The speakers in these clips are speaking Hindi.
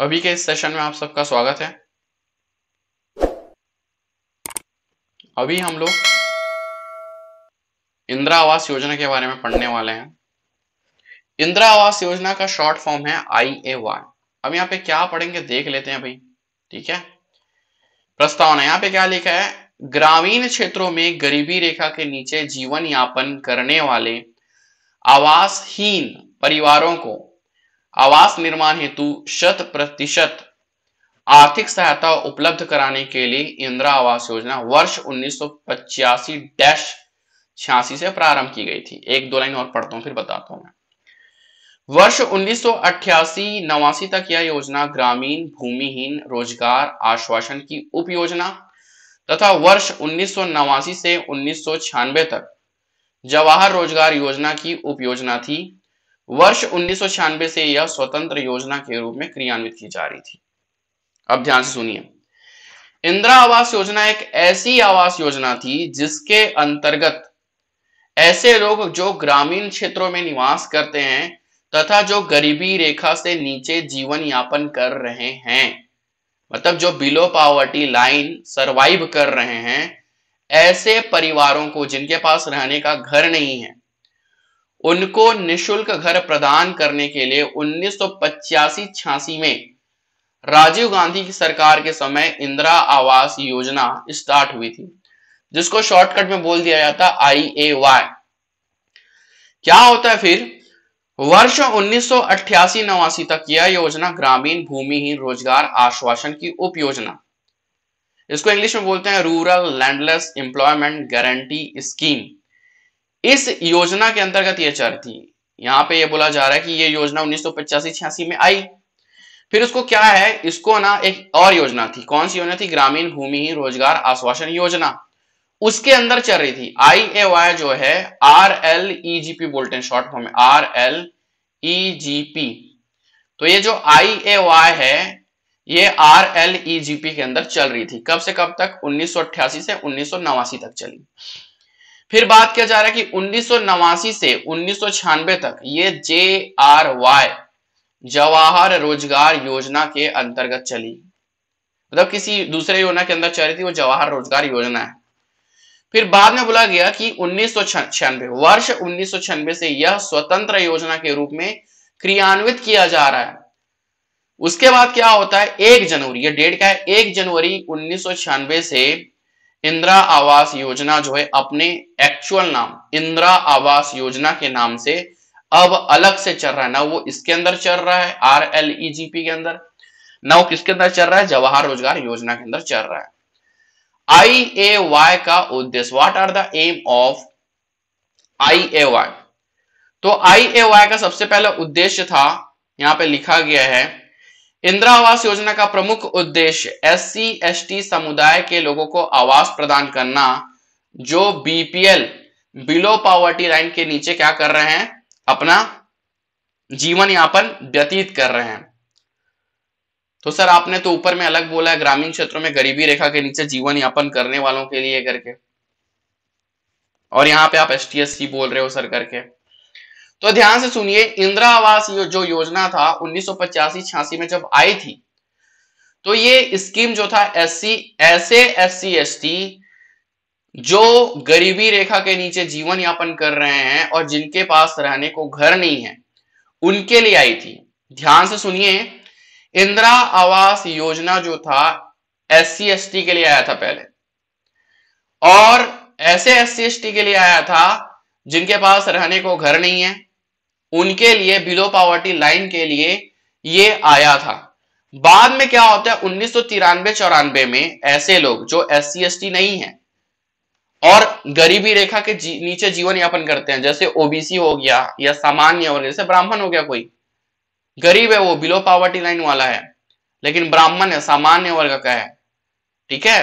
अभी के इस सेशन में आप सबका स्वागत है अभी हम लोग इंदिरा आवास योजना के बारे में पढ़ने वाले हैं इंदिरा आवास योजना का शॉर्ट फॉर्म है आई ए वाई अब यहाँ पे क्या पढ़ेंगे देख लेते हैं भाई ठीक है प्रस्तावना यहाँ पे क्या लिखा है ग्रामीण क्षेत्रों में गरीबी रेखा के नीचे जीवन यापन करने वाले आवासहीन परिवारों को आवास निर्माण हेतु शत प्रतिशत आर्थिक सहायता उपलब्ध कराने के लिए इंदिरा आवास योजना वर्ष उन्नीस सौ से प्रारंभ की गई थी एक दो लाइन और पढ़ता हूँ फिर बताता हूँ मैं वर्ष उन्नीस सौ नवासी तक यह योजना ग्रामीण भूमिहीन रोजगार आश्वासन की उप योजना तथा वर्ष उन्नीस से उन्नीस तक जवाहर रोजगार योजना की उपयोजना थी वर्ष उन्नीस से यह स्वतंत्र योजना के रूप में क्रियान्वित की जा रही थी अब ध्यान से सुनिए इंदिरा आवास योजना एक ऐसी आवास योजना थी जिसके अंतर्गत ऐसे लोग जो ग्रामीण क्षेत्रों में निवास करते हैं तथा जो गरीबी रेखा से नीचे जीवन यापन कर रहे हैं मतलब जो बिलो पावर्टी लाइन सरवाइव कर रहे हैं ऐसे परिवारों को जिनके पास रहने का घर नहीं है उनको निशुल्क घर प्रदान करने के लिए उन्नीस सौ छियासी में राजीव गांधी की सरकार के समय इंदिरा आवास योजना स्टार्ट हुई थी जिसको शॉर्टकट में बोल दिया जाता आई ए वाई क्या होता है फिर वर्ष उन्नीस सौ तक यह योजना ग्रामीण भूमिहीन रोजगार आश्वासन की उप योजना इसको इंग्लिश में बोलते हैं rural landless employment guarantee scheme इस योजना के अंतर्गत यह चर थी यहां पे ये बोला जा रहा है कि ये योजना उन्नीस सौ में आई फिर उसको क्या है इसको ना एक और योजना थी कौन सी योजना थी ग्रामीण भूमि रोजगार आश्वासन योजना उसके अंदर चल रही थी आई ए वाई जो है R L E G P बोलते हैं शॉर्ट फॉर्म में R L E G P तो ये जो आई ए वाई है ये R L E G P के अंदर चल रही थी कब से कब तक उन्नीस से उन्नीस तक चली फिर बात किया जा रहा है कि उन्नीस से उन्नीस तक ये जे आर वाई जवाहर रोजगार योजना के अंतर्गत चली मतलब किसी दूसरे योजना के अंदर चल रही थी वो जवाहर रोजगार योजना है फिर बाद में बोला गया कि उन्नीस वर्ष उन्नीस से यह स्वतंत्र योजना के रूप में क्रियान्वित किया जा रहा है उसके बाद क्या होता है एक जनवरी ये डेट क्या है एक जनवरी उन्नीस से इंदिरा आवास योजना जो है अपने एक्चुअल नाम इंदिरा आवास योजना के नाम से अब अलग से चल रहा है ना वो इसके अंदर चल रहा है R L E G P के अंदर ना वो किसके अंदर चल रहा है जवाहर रोजगार योजना के अंदर चल रहा है आई ए वाई का उद्देश्य what are the aim of I A Y तो आई ए वाई का सबसे पहला उद्देश्य था यहां पे लिखा गया है इंदिरा आवास योजना का प्रमुख उद्देश्य एस टी समुदाय के लोगों को आवास प्रदान करना जो बीपीएल बिलो पॉवर्टी लाइन के नीचे क्या कर रहे हैं अपना जीवन यापन व्यतीत कर रहे हैं तो सर आपने तो ऊपर में अलग बोला है ग्रामीण क्षेत्रों में गरीबी रेखा के नीचे जीवन यापन करने वालों के लिए करके और यहां पे आप एस बोल रहे हो सर करके तो ध्यान से सुनिए इंदिरा आवास यो, जो योजना था उन्नीस सौ में जब आई थी तो ये स्कीम जो था एस ऐसे एस सी जो गरीबी रेखा के नीचे जीवन यापन कर रहे हैं और जिनके पास रहने को घर नहीं है उनके लिए आई थी ध्यान से सुनिए इंदिरा आवास योजना जो था एस सी के लिए आया था पहले और ऐसे एस सी के लिए आया था जिनके पास रहने को घर नहीं है उनके लिए बिलो पॉवर्टी लाइन के लिए ये आया था बाद में क्या होता है उन्नीस सौ चौरानवे में ऐसे लोग जो एस सी नहीं है और गरीबी रेखा के जी, नीचे जीवन यापन करते हैं जैसे ओबीसी हो गया या सामान्य वर्ग जैसे ब्राह्मण हो गया कोई गरीब है वो बिलो पॉवर्टी लाइन वाला है लेकिन ब्राह्मण है सामान्य वर्ग का है ठीक है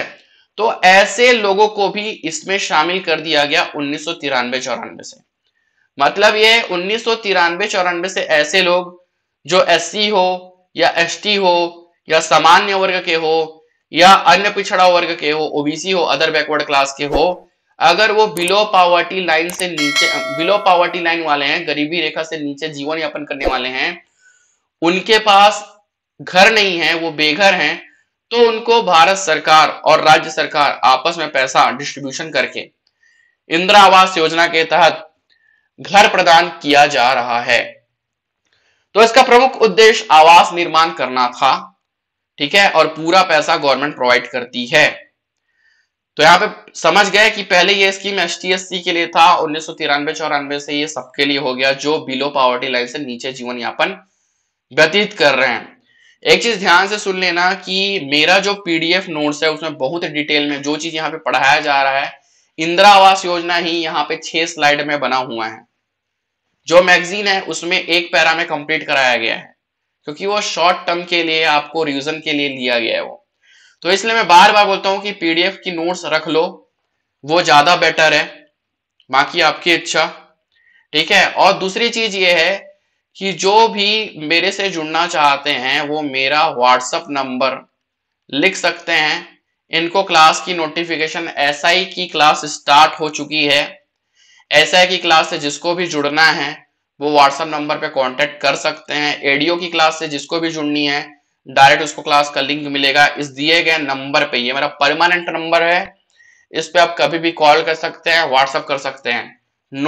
तो ऐसे लोगों को भी इसमें शामिल कर दिया गया उन्नीस सौ तिरानवे चौरानवे से मतलब ये उन्नीस सौ तिरानवे चौरानवे से ऐसे लोग जो एस हो या एस हो या सामान्य वर्ग के हो या अन्य पिछड़ा वर्ग के हो ओबीसी हो अदर बैकवर्ड क्लास के हो अगर वो बिलो पावर्टी लाइन से नीचे बिलो पावर्टी लाइन वाले हैं गरीबी रेखा से नीचे जीवन यापन करने वाले हैं उनके पास घर नहीं है वो बेघर हैं तो उनको भारत सरकार और राज्य सरकार आपस में पैसा डिस्ट्रीब्यूशन करके इंदिरा आवास योजना के तहत घर प्रदान किया जा रहा है तो इसका प्रमुख उद्देश्य आवास निर्माण करना था ठीक है और पूरा पैसा गवर्नमेंट प्रोवाइड करती है तो यहां पे समझ गए कि पहले ये स्कीम एस टी के लिए था उन्नीस सौ तिरानवे चौरानवे से ये सबके लिए हो गया जो बिलो पावर्टी लाइन से नीचे जीवन यापन व्यतीत कर रहे हैं एक चीज ध्यान से सुन लेना कि मेरा जो पीडीएफ नोट्स है उसमें बहुत डिटेल में जो चीज यहाँ पे पढ़ाया जा रहा है इंदिरा आवास योजना ही यहाँ पे छह स्लाइड में बना हुआ है जो मैगजीन है उसमें एक पैरा में कंप्लीट कराया गया है क्योंकि वो शॉर्ट टर्म के लिए आपको रिविजन के लिए लिया गया है वो तो इसलिए मैं बार बार बोलता हूँ कि पीडीएफ की नोट्स रख लो वो ज्यादा बेटर है बाकी आपकी इच्छा ठीक है और दूसरी चीज ये है कि जो भी मेरे से जुड़ना चाहते हैं वो मेरा व्हाट्सअप नंबर लिख सकते हैं इनको क्लास की नोटिफिकेशन एस SI की क्लास स्टार्ट हो चुकी है एस SI की क्लास से जिसको भी जुड़ना है वो व्हाट्सएप नंबर पे कांटेक्ट कर सकते हैं एडीओ की क्लास से जिसको भी जुड़नी है डायरेक्ट उसको क्लास का लिंक मिलेगा इस दिए गए नंबर पे ये मेरा परमानेंट नंबर है इस पे आप कभी भी कॉल कर सकते हैं व्हाट्सअप कर सकते हैं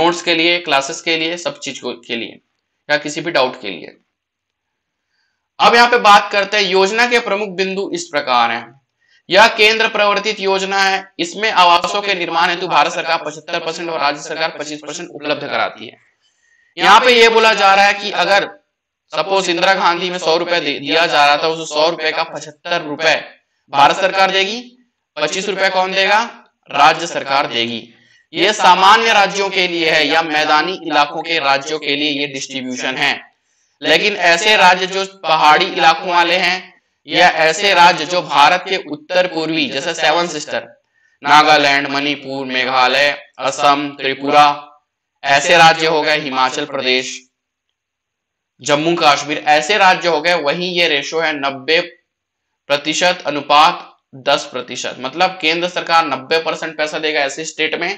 नोट्स के लिए क्लासेस के लिए सब चीज के लिए या किसी भी डाउट के लिए अब यहाँ पे बात करते हैं योजना के प्रमुख बिंदु इस प्रकार हैं यह केंद्र प्रवर्तित योजना है इसमें आवासों के निर्माण हेतु भारत सरकार पचहत्तर परसेंट और राज्य सरकार पच्चीस परसेंट उपलब्ध कराती है यहाँ पे यह बोला जा रहा है कि अगर सपोज इंदिरा गांधी में सौ रुपए दिया जा रहा था उस सौ रुपए का पचहत्तर रुपए भारत सरकार देगी पच्चीस रुपए कौन देगा राज्य सरकार देगी ये सामान्य राज्यों के लिए है या मैदानी इलाकों के राज्यों के लिए ये डिस्ट्रीब्यूशन है लेकिन ऐसे राज्य जो पहाड़ी इलाकों वाले हैं या ऐसे राज्य जो भारत के उत्तर पूर्वी जैसे सेवन सिस्टर नागालैंड मणिपुर मेघालय असम त्रिपुरा ऐसे राज्य हो गए हिमाचल प्रदेश जम्मू कश्मीर ऐसे राज्य हो गए वहीं ये रेशो है नब्बे प्रतिशत अनुपात दस प्रतिशत मतलब केंद्र सरकार नब्बे परसेंट पैसा देगा ऐसे स्टेट में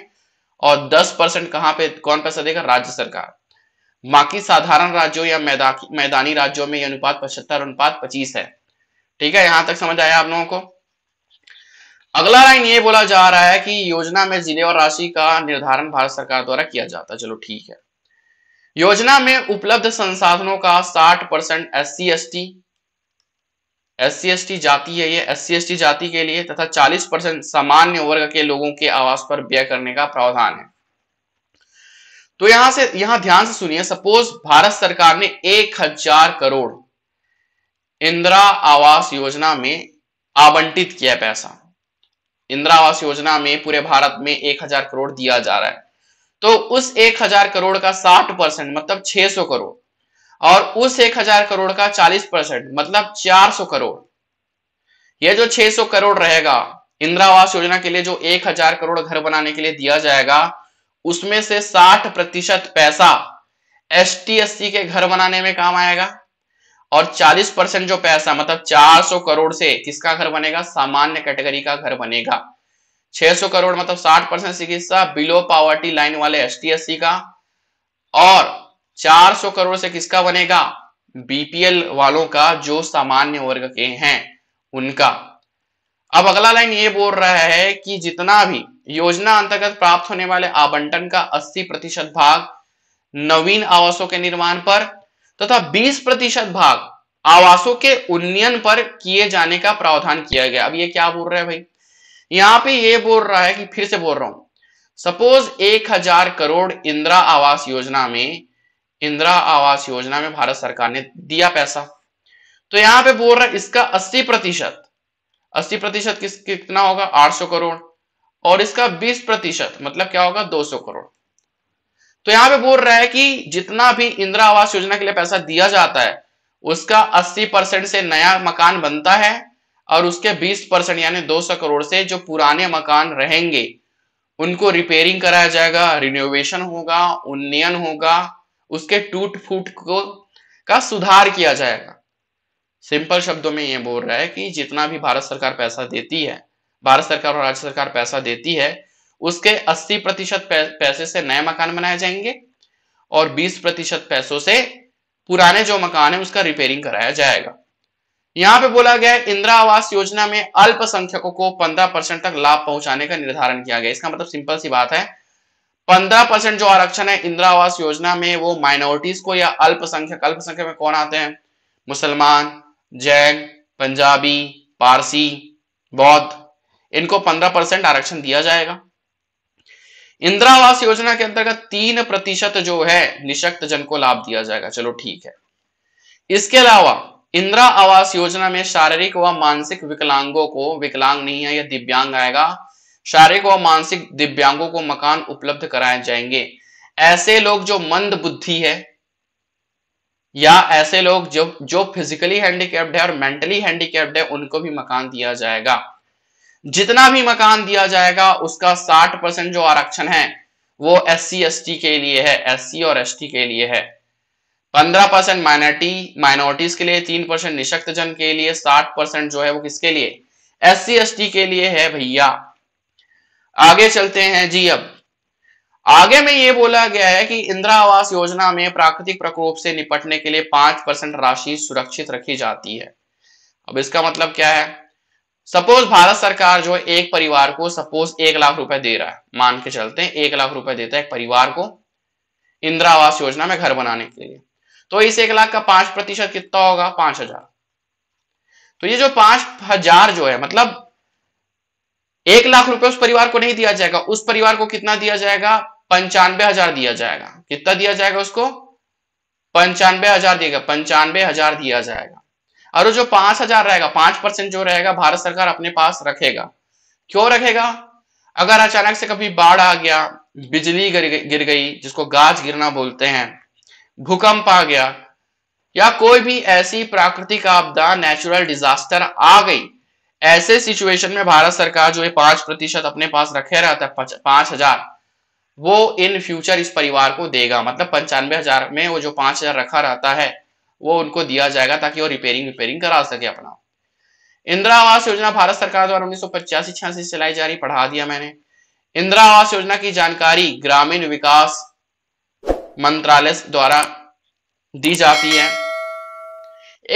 और दस परसेंट कहाँ पे कौन पैसा देगा राज्य सरकार बाकी साधारण राज्यों या मैदानी राज्यों में यह अनुपात पचहत्तर अनुपात पच्चीस है ठीक है यहां तक समझ आया आप लोगों को अगला लाइन ये बोला जा रहा है कि योजना में जिले और राशि का निर्धारण भारत सरकार द्वारा किया जाता है चलो ठीक है योजना में उपलब्ध संसाधनों का 60 percent S C S T S C S T जाति है ये एस सी एस टी जाति के लिए तथा 40 परसेंट सामान्य वर्ग के लोगों के आवास पर व्यय करने का प्रावधान है तो यहां से यहां ध्यान से सुनिए सपोज भारत सरकार ने एक हजार करोड़ इंदिरा आवास योजना में आवंटित किया पैसा इंदिरा आवास योजना में पूरे भारत में एक हजार करोड़ दिया जा रहा है तो उस एक हजार करोड़ का साठ परसेंट मतलब छह सौ करोड़ और उस एक हजार करोड़ का चालीस परसेंट मतलब चार सौ करोड़ यह जो छह सौ करोड़ रहेगा इंदिरा आवास योजना के लिए जो एक हजार करोड़ घर बनाने के लिए दिया जाएगा उसमें से साठ प्रतिशत पैसा एस के घर बनाने में काम आएगा और 40 परसेंट जो पैसा मतलब 400 करोड़ से किसका घर बनेगा सामान्य कैटेगरी का घर बनेगा 600 करोड़ मतलब 60 परसेंट चिकित्सा बिलो पावर्टी लाइन वाले एस का और 400 करोड़ से किसका बनेगा बीपीएल वालों का जो सामान्य वर्ग के हैं उनका अब अगला लाइन ये बोल रहा है कि जितना भी योजना अंतर्गत प्राप्त होने वाले आवंटन का 80 प्रतिशत भाग नवीन आवासों के निर्माण पर तथा बीस प्रतिशत भाग आवासों के उन्नयन पर किए जाने का प्रावधान किया गया अब ये क्या बोल रहे हैं भाई यहां पे ये बोल रहा है कि फिर से बोल रहा हूं सपोज एक हजार करोड़ इंदिरा आवास योजना में इंदिरा आवास योजना में भारत सरकार ने दिया पैसा तो यहां पे बोल रहा है इसका अस्सी प्रतिशत अस्सी प्रतिशत किस कितना होगा आठ सौ करोड़ और इसका बीस प्रतिशत मतलब क्या होगा दो सौ करोड़ तो यहां पे बोल रहा है कि जितना भी इंदिरा आवास योजना के लिए पैसा दिया जाता है उसका 80 परसेंट से नया मकान बनता है और उसके 20 परसेंट यानी 200 करोड़ से जो पुराने मकान रहेंगे उनको रिपेयरिंग कराया जाएगा रिनोवेशन होगा उन्नयन होगा उसके टूट फूट को का सुधार किया जाएगा सिंपल शब्दों में यह बोल रहा है कि जितना भी भारत सरकार पैसा देती है भारत सरकार और राज्य सरकार पैसा देती है उसके 80 प्रतिशत पैसे से नए मकान बनाए जाएंगे और 20 प्रतिशत पैसों से पुराने जो मकान है उसका रिपेयरिंग कराया जाएगा यहां पे बोला गया इंदिरा आवास योजना में अल्पसंख्यकों को 15 परसेंट तक लाभ पहुंचाने का निर्धारण किया गया इसका मतलब सिंपल सी बात है 15 परसेंट जो आरक्षण है इंदिरा आवास योजना में वो माइनॉरिटीज को या अल्पसंख्यक अल्पसंख्यक में कौन आते हैं मुसलमान जैन पंजाबी पारसी बौद्ध इनको 15 परसेंट आरक्षण दिया जाएगा इंदिरा आवास योजना के अंतर्गत तीन प्रतिशत जो है निशक्त जन को लाभ दिया जाएगा चलो ठीक है इसके अलावा इंदिरा आवास योजना में शारीरिक व मानसिक विकलांगों को विकलांग नहीं है या दिव्यांग आएगा शारीरिक व मानसिक दिव्यांगों को मकान उपलब्ध कराए जाएंगे ऐसे लोग जो मंद बुद्धि है या ऐसे लोग जो जो फिजिकली हैंडीकैप्ड है और मेंटली हैंडीकैप्ड है उनको भी मकान दिया जाएगा जितना भी मकान दिया जाएगा उसका 60 परसेंट जो आरक्षण है वो एस सी एस टी के लिए है एस सी और एस टी के लिए है 15 परसेंट माइनॉरिटी माइनॉरिटीज के लिए 3 परसेंट निशक्त जन के लिए 60 परसेंट जो है वो किसके लिए एस सी एस टी के लिए है भैया आगे चलते हैं जी अब आगे में ये बोला गया है कि इंदिरा आवास योजना में प्राकृतिक प्रकोप से निपटने के लिए पांच परसेंट राशि सुरक्षित रखी जाती है अब इसका मतलब क्या है सपोज भारत सरकार जो एक परिवार को सपोज एक लाख रुपए दे रहा है मान के चलते हैं एक लाख रुपए देता है एक परिवार को इंदिरा आवास योजना में घर बनाने के लिए तो इस एक लाख का पांच प्रतिशत कितना होगा पांच हजार तो ये जो पांच हजार जो है मतलब एक लाख रुपए उस परिवार को नहीं दिया जाएगा उस परिवार को कितना दिया जाएगा पंचानवे हजार दिया जाएगा कितना दिया जाएगा उसको पंचानवे हजार देगा पंचानवे हजार दिया जाएगा और जो पांच हजार रहेगा पांच परसेंट जो रहेगा भारत सरकार अपने पास रखेगा क्यों रखेगा अगर अचानक से कभी बाढ़ आ गया बिजली गिर गई जिसको गाज गिरना बोलते हैं भूकंप आ गया या कोई भी ऐसी प्राकृतिक आपदा नेचुरल डिजास्टर आ गई ऐसे सिचुएशन में भारत सरकार जो ये पांच प्रतिशत अपने पास रखे रहता है पांच हजार वो इन फ्यूचर इस परिवार को देगा मतलब पंचानवे हजार में वो जो पांच हजार रखा रहता है वो उनको दिया जाएगा ताकि वो रिपेयरिंग रिपेयरिंग करा सके अपना इंदिरा आवास योजना भारत सरकार द्वारा उन्नीस सौ पचासी छियासी से चलाई जा रही पढ़ा दिया मैंने इंदिरा आवास योजना की जानकारी ग्रामीण विकास मंत्रालय द्वारा दी जाती है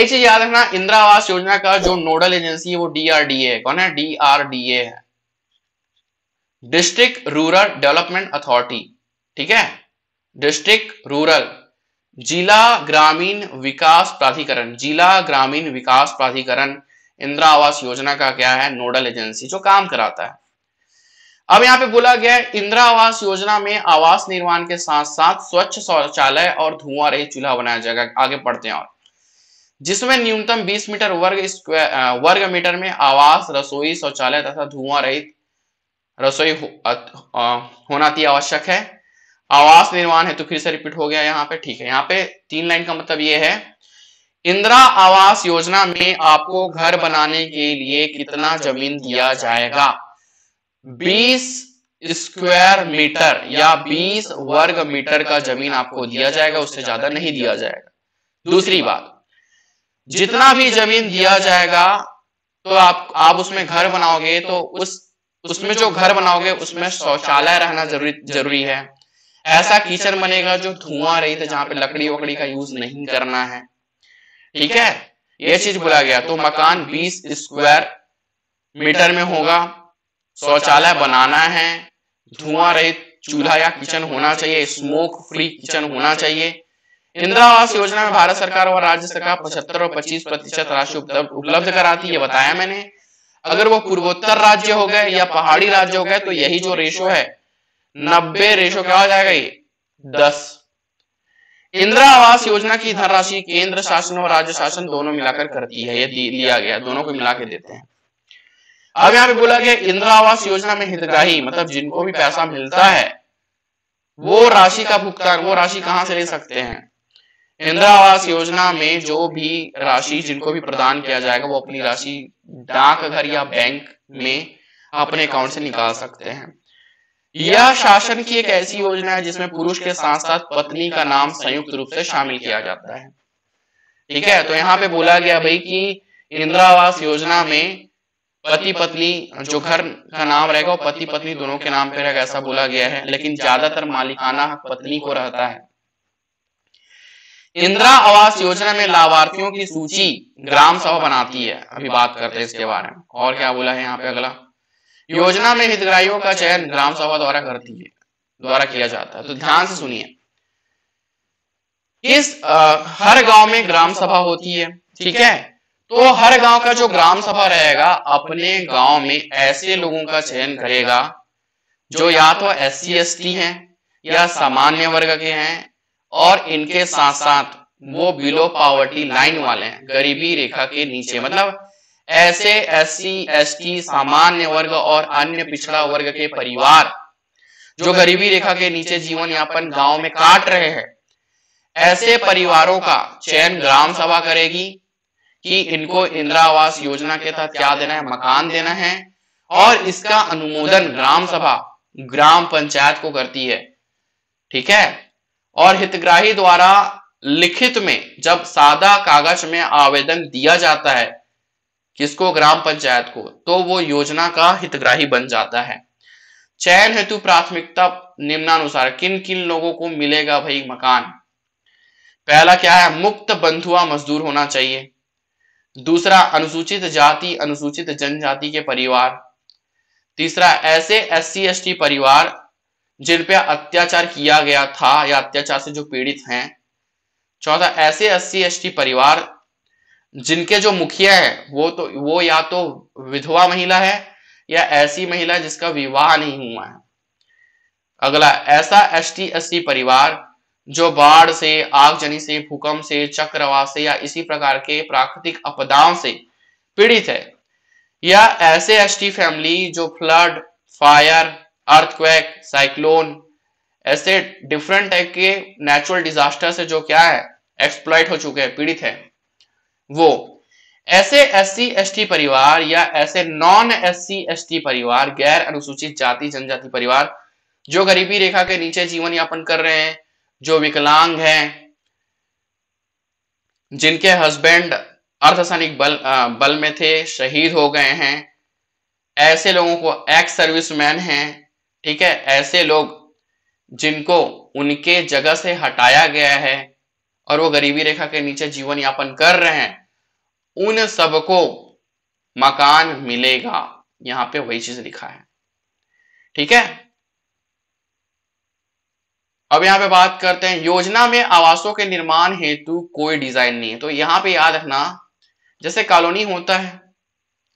एक चीज याद रखना इंदिरा आवास योजना का जो नोडल एजेंसी है वो डीआरडीए कौन है डीआरडीए है डिस्ट्रिक्ट रूरल डेवलपमेंट अथॉरिटी ठीक है डिस्ट्रिक्ट रूरल जिला ग्रामीण विकास प्राधिकरण जिला ग्रामीण विकास प्राधिकरण इंदिरा आवास योजना का क्या है नोडल एजेंसी जो काम कराता है अब यहाँ पे बोला गया है इंदिरा आवास योजना में आवास निर्माण के साथ साथ स्वच्छ शौचालय और धुआं रहित चूल्हा बनाया जाएगा आगे पढ़ते हैं और जिसमें न्यूनतम 20 मीटर वर्ग स्क्वायर वर्ग मीटर में आवास रसोई शौचालय तथा धुआं रहित रसोई हो, आ, होना अति आवश्यक है आवास निर्माण है तो फिर से रिपीट हो गया यहाँ पे ठीक है यहाँ पे तीन लाइन का मतलब ये है इंदिरा आवास योजना में आपको घर बनाने के लिए कितना जमीन दिया जाएगा 20 स्क्वायर मीटर या 20 वर्ग मीटर का जमीन आपको दिया जाएगा उससे ज्यादा नहीं दिया जाएगा दूसरी बात जितना भी जमीन दिया जाएगा तो आप आप उसमें घर बनाओगे तो उस उसमें जो घर बनाओगे उसमें शौचालय रहना जरूरी जरूरी है ऐसा किचन बनेगा जो धुआं रहित जहां पे लकड़ी वकड़ी का यूज नहीं करना है ठीक है ये चीज बोला गया तो मकान 20 स्क्वायर मीटर में होगा शौचालय बनाना है धुआं रहित चूल्हा या किचन होना चाहिए स्मोक फ्री किचन होना चाहिए इंदिरा आवास योजना में भारत सरकार और राज्य सरकार पचहत्तर और पच्चीस प्रतिशत राशि उपलब्ध कराती है बताया मैंने अगर वो पूर्वोत्तर राज्य हो गए या पहाड़ी राज्य हो गए तो यही जो रेशो है नब्बे रेशो क्या हो जाएगा ये दस इंदिरा आवास योजना की धनराशि केंद्र शासन और राज्य शासन दोनों मिलाकर करती है ये लिया गया दोनों को मिला के देते हैं अब यहां पे बोला गया इंदिरा आवास योजना में हितग्राही मतलब जिनको भी पैसा मिलता है वो राशि का भुगतान वो राशि कहाँ से ले सकते हैं इंदिरा आवास योजना में जो भी राशि जिनको भी प्रदान किया जाएगा वो अपनी राशि डाकघर या बैंक में अपने अकाउंट से निकाल सकते हैं यह शासन की एक ऐसी योजना है जिसमें पुरुष के साथ साथ पत्नी का नाम संयुक्त रूप से शामिल किया जाता है ठीक है तो यहाँ पे बोला गया भाई कि इंदिरा आवास योजना में पति पत्नी जो घर का नाम रहेगा वो पति पत्नी दोनों के नाम पे रहेगा ऐसा बोला गया है लेकिन ज्यादातर मालिकाना पत्नी को रहता है इंदिरा आवास योजना में लाभार्थियों की सूची ग्राम सभा बनाती है अभी बात करते हैं इसके बारे में और क्या बोला है यहाँ पे अगला योजना में हितग्राहियों का चयन ग्राम सभा द्वारा करती है द्वारा किया जाता है तो ध्यान से सुनिए किस हर गांव में ग्राम सभा होती है ठीक है तो हर गांव का जो ग्राम सभा रहेगा अपने गांव में ऐसे लोगों का चयन करेगा जो या तो एस सी एस टी है या सामान्य वर्ग के हैं और इनके साथ साथ वो बिलो पावर्टी लाइन वाले हैं गरीबी रेखा के नीचे मतलब ऐसे एस सी सामान्य वर्ग और अन्य पिछड़ा वर्ग के परिवार जो गरीबी रेखा के नीचे जीवन यापन गांव में काट रहे हैं ऐसे परिवारों का चयन ग्राम सभा करेगी कि इनको इंदिरा आवास योजना के तहत क्या देना है मकान देना है और इसका अनुमोदन ग्राम सभा ग्राम पंचायत को करती है ठीक है और हितग्राही द्वारा लिखित में जब सादा कागज में आवेदन दिया जाता है किसको ग्राम पंचायत को तो वो योजना का हितग्राही बन जाता है चयन हेतु प्राथमिकता निम्नानुसार किन किन लोगों को मिलेगा भाई मकान पहला क्या है मुक्त बंधुआ मजदूर होना चाहिए दूसरा अनुसूचित जाति अनुसूचित जनजाति के परिवार तीसरा ऐसे एस सी एस टी परिवार जिनपे अत्याचार किया गया था या अत्याचार से जो पीड़ित हैं चौथा ऐसे एस सी एस टी परिवार जिनके जो मुखिया है वो तो वो या तो विधवा महिला है या ऐसी महिला जिसका विवाह नहीं हुआ है अगला ऐसा एस टी परिवार जो बाढ़ से आगजनी से भूकंप से चक्रवात से या इसी प्रकार के प्राकृतिक आपदाओं से पीड़ित है या ऐसे एस फैमिली जो फ्लड फायर अर्थक्वेक साइक्लोन ऐसे डिफरेंट टाइप के नेचुरल डिजास्टर से जो क्या है एक्सप्लॉइट हो चुके हैं पीड़ित है वो ऐसे एस सी परिवार या ऐसे नॉन एस सी परिवार गैर अनुसूचित जाति जनजाति परिवार जो गरीबी रेखा के नीचे जीवन यापन कर रहे हैं जो विकलांग हैं जिनके हस्बैंड अर्धसैनिक बल बल में थे शहीद हो गए हैं ऐसे लोगों को एक्स सर्विसमैन हैं ठीक है ऐसे लोग जिनको उनके जगह से हटाया गया है और वो गरीबी रेखा के नीचे जीवन यापन कर रहे हैं उन सबको मकान मिलेगा यहां पे वही चीज लिखा है ठीक है अब यहां पे बात करते हैं योजना में आवासों के निर्माण हेतु कोई डिजाइन नहीं है तो यहां पे याद रखना जैसे कॉलोनी होता है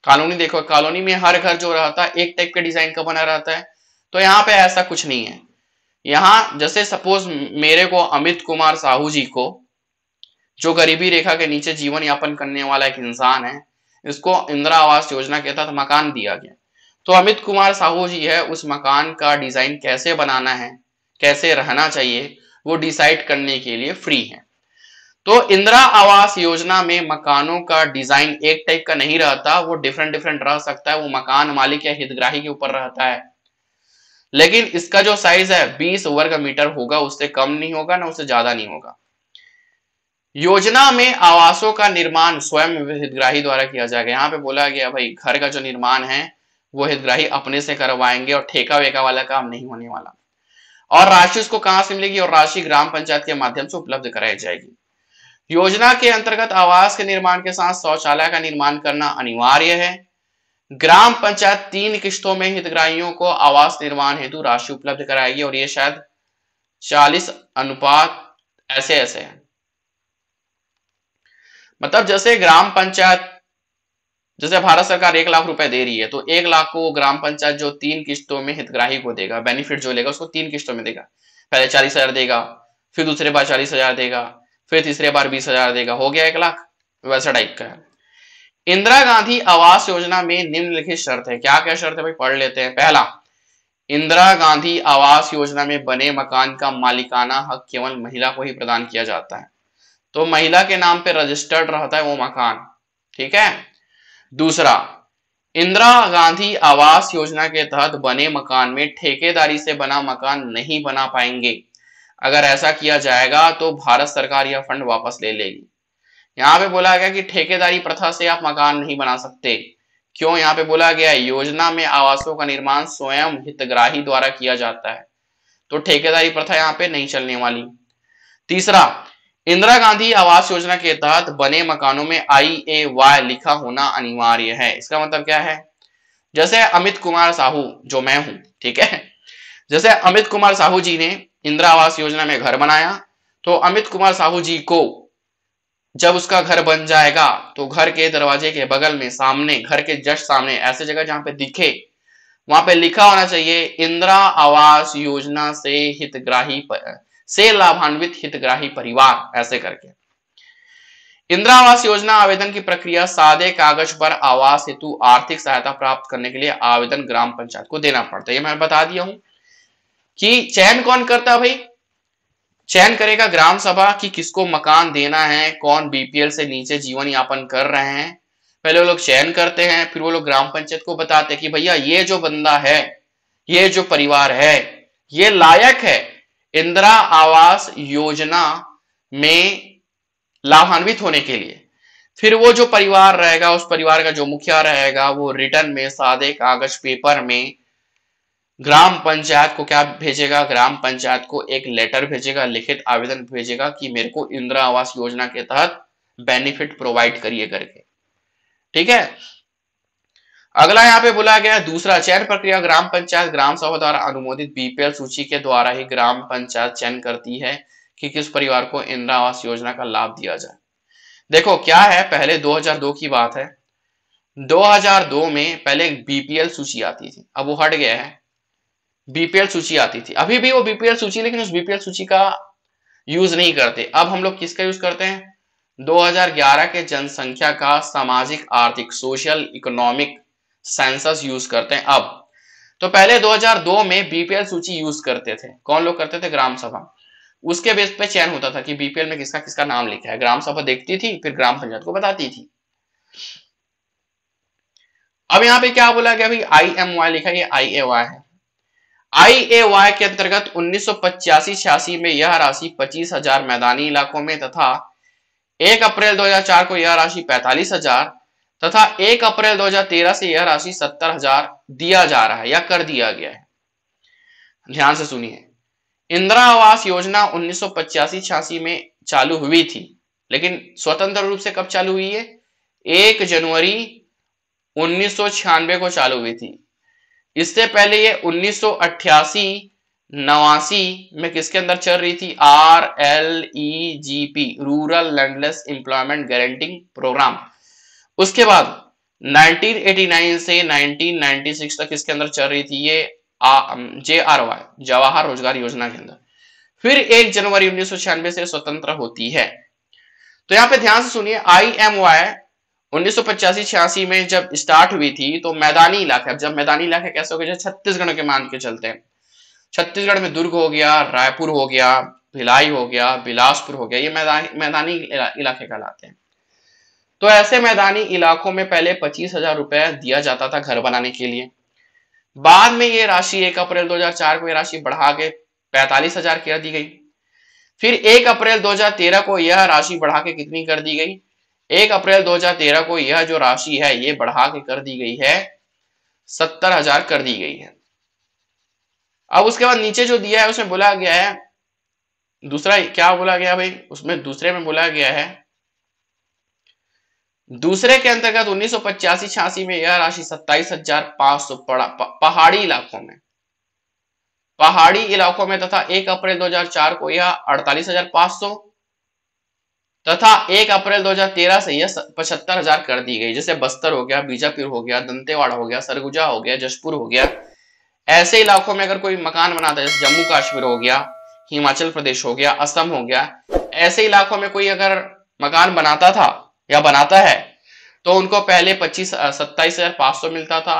कॉलोनी देखो कॉलोनी में हर घर जो रहता है एक टाइप के डिजाइन का बना रहता है तो यहां पे ऐसा कुछ नहीं है यहां जैसे सपोज मेरे को अमित कुमार साहू जी को जो गरीबी रेखा के नीचे जीवन यापन करने वाला एक इंसान है इसको इंदिरा आवास योजना के तहत मकान दिया गया तो अमित कुमार साहू जी है उस मकान का डिजाइन कैसे बनाना है कैसे रहना चाहिए वो डिसाइड करने के लिए फ्री है तो इंदिरा आवास योजना में मकानों का डिजाइन एक टाइप का नहीं रहता वो डिफरेंट डिफरेंट रह सकता है वो मकान मालिक या हितग्राही के ऊपर रहता है लेकिन इसका जो साइज है 20 वर्ग मीटर होगा उससे कम नहीं होगा ना उससे ज्यादा नहीं होगा योजना में आवासों का निर्माण स्वयं हितग्राही द्वारा किया जाएगा यहाँ पे बोला गया भाई घर का जो निर्माण है वो हितग्राही अपने से करवाएंगे और ठेका वेका वाला काम नहीं होने वाला और राशि उसको कहां से मिलेगी और राशि ग्राम पंचायत के माध्यम से उपलब्ध कराई जाएगी योजना के अंतर्गत आवास के निर्माण के साथ शौचालय का निर्माण करना अनिवार्य है ग्राम पंचायत तीन किश्तों में हितग्राहियों को आवास निर्माण हेतु राशि उपलब्ध कराएगी और ये शायद चालीस अनुपात ऐसे ऐसे है मतलब जैसे ग्राम पंचायत जैसे भारत सरकार एक लाख रुपए दे रही है तो एक लाख को ग्राम पंचायत जो तीन किस्तों में हितग्राही को देगा बेनिफिट जो लेगा उसको तीन किस्तों में देगा पहले चालीस हजार देगा फिर दूसरे बार चालीस हजार देगा फिर तीसरे बार बीस हजार देगा हो गया एक लाख वैसा टाइप का है इंदिरा गांधी आवास योजना में निम्नलिखित शर्त है क्या क्या शर्त है भाई पढ़ लेते हैं पहला इंदिरा गांधी आवास योजना में बने मकान का मालिकाना हक केवल महिला को ही प्रदान किया जाता है तो महिला के नाम पे रजिस्टर्ड रहता है वो मकान ठीक है दूसरा इंदिरा गांधी आवास योजना के तहत बने मकान में ठेकेदारी से बना मकान नहीं बना पाएंगे अगर ऐसा किया जाएगा तो भारत सरकार यह फंड वापस ले लेगी यहाँ पे बोला गया कि ठेकेदारी प्रथा से आप मकान नहीं बना सकते क्यों यहाँ पे बोला गया योजना में आवासों का निर्माण स्वयं हितग्राही द्वारा किया जाता है तो ठेकेदारी प्रथा यहाँ पे नहीं चलने वाली तीसरा इंदिरा गांधी आवास योजना के तहत बने मकानों में आई ए वाई लिखा होना अनिवार्य है इसका मतलब क्या है जैसे अमित कुमार साहू जो मैं हूं ठीक है जैसे अमित कुमार साहू जी ने इंदिरा आवास योजना में घर बनाया तो अमित कुमार साहू जी को जब उसका घर बन जाएगा तो घर के दरवाजे के बगल में सामने घर के जस्ट सामने ऐसे जगह जहां पे दिखे वहां पे लिखा होना चाहिए इंदिरा आवास योजना से हितग्राही पर, से लाभान्वित हितग्राही परिवार ऐसे करके इंदिरा आवास योजना आवेदन की प्रक्रिया सादे कागज पर आवास हेतु आर्थिक सहायता प्राप्त करने के लिए आवेदन ग्राम पंचायत को देना पड़ता है ये मैं बता दिया हूं कि चयन कौन करता है भाई चयन करेगा ग्राम सभा कि किसको मकान देना है कौन बीपीएल से नीचे जीवन यापन कर रहे हैं पहले वो लोग चयन करते हैं फिर वो लोग ग्राम पंचायत को बताते हैं कि भैया ये जो बंदा है ये जो परिवार है ये लायक है इंदिरा आवास योजना में लाभान्वित होने के लिए फिर वो जो परिवार रहेगा उस परिवार का जो मुखिया रहेगा वो रिटर्न में सादे कागज पेपर में ग्राम पंचायत को क्या भेजेगा ग्राम पंचायत को एक लेटर भेजेगा लिखित आवेदन भेजेगा कि मेरे को इंदिरा आवास योजना के तहत बेनिफिट प्रोवाइड करिए करके ठीक है अगला यहाँ पे बोला गया दूसरा चयन प्रक्रिया ग्राम पंचायत ग्राम सभा द्वारा अनुमोदित बीपीएल सूची के द्वारा ही ग्राम पंचायत चयन करती है कि किस परिवार को इंदिरा आवास योजना का लाभ दिया जाए देखो क्या है पहले 2002 की बात है 2002 में पहले बीपीएल सूची आती थी अब वो हट गया है बीपीएल सूची आती थी अभी भी वो बीपीएल सूची लेकिन उस बीपीएल सूची का यूज नहीं करते अब हम लोग किसका यूज करते हैं 2011 के जनसंख्या का सामाजिक आर्थिक सोशल इकोनॉमिक सेंसस यूज करते हैं अब तो पहले 2002 में बीपीएल सूची यूज करते थे कौन लोग करते थे ग्राम सभा उसके बेस पे चयन होता था कि बीपीएल में किसका किसका नाम लिखा है ग्राम सभा देखती थी फिर ग्राम पंचायत को बताती थी अब यहां पे क्या बोला गया आई एम वाई लिखा ये आई ए वाई है आई ए वाई के अंतर्गत उन्नीस सौ में यह राशि पच्चीस मैदानी इलाकों में तथा एक अप्रैल दो को यह राशि पैंतालीस तथा एक अप्रैल 2013 से यह राशि सत्तर हजार दिया जा रहा है या कर दिया गया है ध्यान से सुनिए इंदिरा आवास योजना उन्नीस सौ में चालू हुई थी लेकिन स्वतंत्र रूप से कब चालू हुई है एक जनवरी उन्नीस को चालू हुई थी इससे पहले ये उन्नीस सौ नवासी में किसके अंदर चल रही थी R L E G P rural landless employment guaranteeing programme उसके बाद 1989 से 1996 तक इसके अंदर चल रही थी ये जे आर वाई जवाहर रोजगार योजना के अंदर फिर एक जनवरी उन्नीस से स्वतंत्र होती है तो यहाँ पे ध्यान से सुनिए आई एम वाई उन्नीस सौ में जब स्टार्ट हुई थी तो मैदानी इलाका जब मैदानी इलाके कैसे हो गए जैसे छत्तीसगढ़ के मान के चलते हैं छत्तीसगढ़ में दुर्ग हो गया रायपुर हो गया भिलाई हो गया बिलासपुर हो गया ये मैदानी मैदानी इलाके कहलाते हैं तो ऐसे मैदानी इलाकों में पहले पच्चीस हजार रुपए दिया जाता था घर बनाने के लिए बाद में ये राशि एक अप्रैल 2004 को यह राशि बढ़ा के पैंतालीस हजार कर दी गई फिर एक अप्रैल 2013 को यह राशि बढ़ा के कितनी कर दी गई एक अप्रैल 2013 को यह जो राशि है ये बढ़ा के कर दी गई है सत्तर हजार कर दी गई है अब उसके बाद नीचे जो दिया है उसमें बोला गया है दूसरा क्या बोला गया भाई उसमें दूसरे में बोला गया है दूसरे के अंतर्गत उन्नीस सौ पचासी छियासी में यह राशि सत्ताईस हजार पांच सौ पहाड़ी इलाकों में पहाड़ी इलाकों में तथा 1 अप्रैल 2004 को यह अड़तालीस हजार पांच सौ तथा 1 अप्रैल 2013 से यह पचहत्तर हजार कर दी गई जैसे बस्तर हो गया बीजापुर हो गया दंतेवाड़ा हो गया सरगुजा हो गया जशपुर हो गया ऐसे इलाकों में अगर कोई मकान बनाता है जैसे जम्मू कश्मीर हो गया हिमाचल प्रदेश हो गया असम हो गया ऐसे इलाकों में कोई अगर मकान बनाता था या बनाता है तो उनको पहले पच्चीस सत्ताईस हजार पांच सौ मिलता था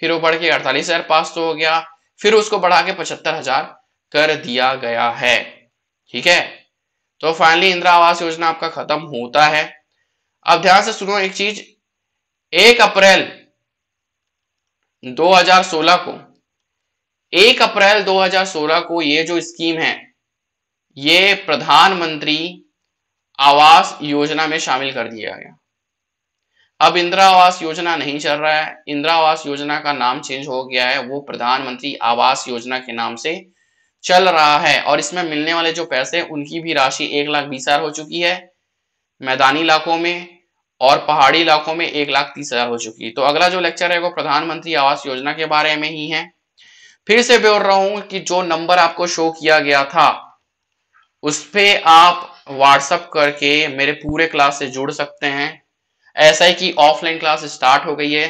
फिर वो बढ़ के अड़तालीस हजार पांच सौ हो गया फिर उसको बढ़ा के पचहत्तर हजार कर दिया गया है ठीक है तो फाइनली इंदिरा आवास योजना आपका खत्म होता है अब ध्यान से सुनो एक चीज एक अप्रैल 2016 को एक अप्रैल 2016 को ये जो स्कीम है ये प्रधानमंत्री आवास योजना में शामिल कर दिया गया अब इंदिरा आवास योजना नहीं चल रहा है इंदिरा आवास योजना का नाम चेंज हो गया है वो प्रधानमंत्री आवास योजना के नाम से चल रहा है और इसमें मिलने वाले जो पैसे उनकी भी राशि एक लाख बीस हजार हो चुकी है मैदानी इलाकों में और पहाड़ी इलाकों में एक लाख तीस हजार हो चुकी है तो अगला जो लेक्चर है वो प्रधानमंत्री आवास योजना के बारे में ही है फिर से बोल रहा हूं कि जो नंबर आपको शो किया गया था उस पर आप व्हाट्सअप करके मेरे पूरे क्लास से जुड़ सकते हैं ऐसा ही कि ऑफलाइन क्लास स्टार्ट हो गई है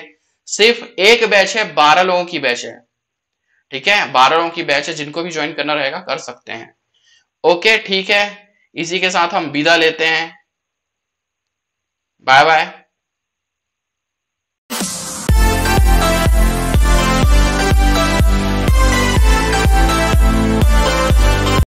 सिर्फ एक बैच है बारह लोगों की बैच है ठीक है बारह लोगों की बैच है जिनको भी ज्वाइन करना रहेगा कर सकते हैं ओके ठीक है इसी के साथ हम विदा लेते हैं बाय बाय